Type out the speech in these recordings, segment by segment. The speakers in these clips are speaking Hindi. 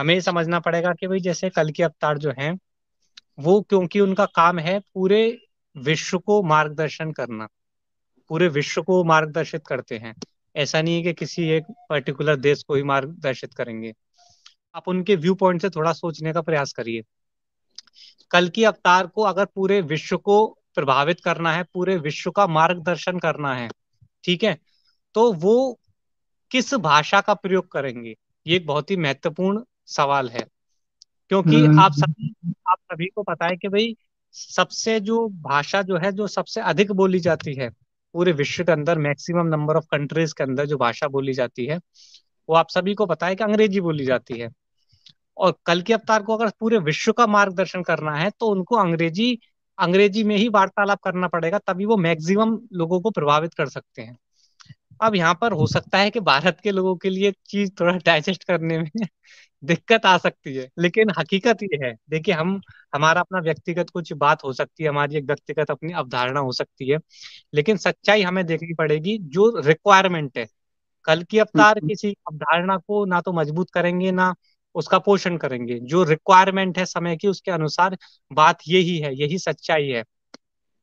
हमें समझना पड़ेगा कि भाई जैसे कल के अवतार जो हैं वो क्योंकि उनका काम है पूरे विश्व को मार्गदर्शन करना पूरे विश्व को मार्गदर्शित करते हैं ऐसा नहीं है कि किसी एक पर्टिकुलर देश को ही मार्गदर्शित करेंगे आप उनके व्यू पॉइंट से थोड़ा सोचने का प्रयास करिए कल की अवतार को अगर पूरे विश्व को प्रभावित करना है पूरे विश्व का मार्गदर्शन करना है ठीक है तो वो किस भाषा का प्रयोग करेंगे ये एक बहुत ही महत्वपूर्ण सवाल है क्योंकि हम्म। आप सभी आप सभी को पता है कि भाई सबसे जो भाषा जो है जो सबसे अधिक बोली जाती है पूरे विश्व के अंदर मैक्सिमम नंबर ऑफ कंट्रीज के अंदर जो भाषा बोली जाती है वो आप सभी को पता है कि अंग्रेजी बोली जाती है और कल के अवतार को अगर पूरे विश्व का मार्गदर्शन करना है तो उनको अंग्रेजी अंग्रेजी में ही वार्तालाप करना पड़ेगा तभी वो मैक्सिमम लोगों को प्रभावित कर सकते हैं अब यहाँ पर हो सकता है कि भारत के लोगों के लिए चीज थोड़ा डाइजेस्ट करने में दिक्कत आ सकती है लेकिन हकीकत ये है देखिए हम हमारा अपना व्यक्तिगत कुछ बात हो सकती है हमारी एक व्यक्तिगत अपनी अवधारणा हो सकती है लेकिन सच्चाई हमें देखनी पड़ेगी जो रिक्वायरमेंट है कल की अवतार हम्म। किसी अवधारणा को ना तो मजबूत करेंगे ना उसका पोषण करेंगे जो रिक्वायरमेंट है समय की उसके अनुसार बात यही है यही सच्चाई है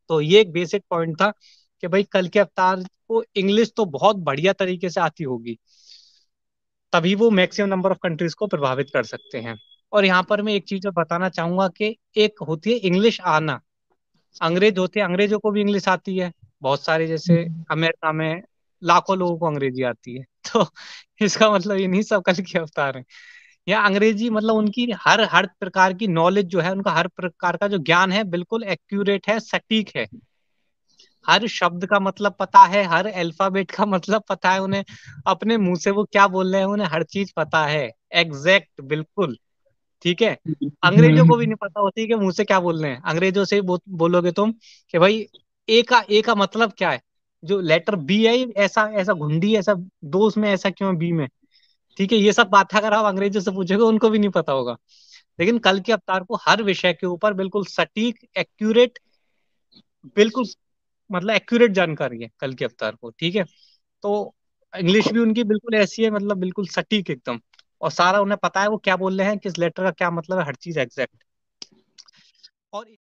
तो ये एक बेसिक पॉइंट था कि भाई कल के अवतार को इंग्लिश तो बहुत बढ़िया तरीके से आती होगी तभी वो मैक्सिमम नंबर ऑफ कंट्रीज को प्रभावित कर सकते हैं और यहाँ पर मैं एक चीज बताना चाहूंगा कि एक होती है इंग्लिश आना अंग्रेज होते हैं अंग्रेजों को भी इंग्लिश आती है बहुत सारे जैसे अमेरिका में लाखों लोगों को अंग्रेजी आती है तो इसका मतलब ये नहीं सब कल के अवतार है या अंग्रेजी मतलब उनकी हर हर प्रकार की नॉलेज जो है उनका हर प्रकार का जो ज्ञान है बिल्कुल एक्यूरेट है सटीक है हर शब्द का मतलब पता है हर अल्फाबेट का मतलब पता है उन्हें अपने मुंह से वो क्या बोल रहे हैं उन्हें हर चीज पता है एग्जैक्ट बिल्कुल ठीक है अंग्रेजों को भी नहीं पता होती कि मुंह से क्या बोल रहे हैं अंग्रेजों से बो, बोलोगे तुम कि भाई ए का ए का मतलब क्या है जो लेटर बी है ऐसा ऐसा घुंडी ऐसा दो उसमें ऐसा क्यों बी में ठीक है ये सब बात अगर आप अंग्रेजों से पूछोगे उनको भी नहीं पता होगा लेकिन कल के अवतार को हर विषय के ऊपर बिल्कुल सटीक एक्यूरेट बिल्कुल मतलब एक्यूरेट जानकारी है कल के अवतार को ठीक है तो इंग्लिश भी उनकी बिल्कुल ऐसी है मतलब बिल्कुल सटीक एकदम और सारा उन्हें पता है वो क्या बोल रहे हैं किस लेटर का क्या मतलब है हर चीज एग्जैक्ट और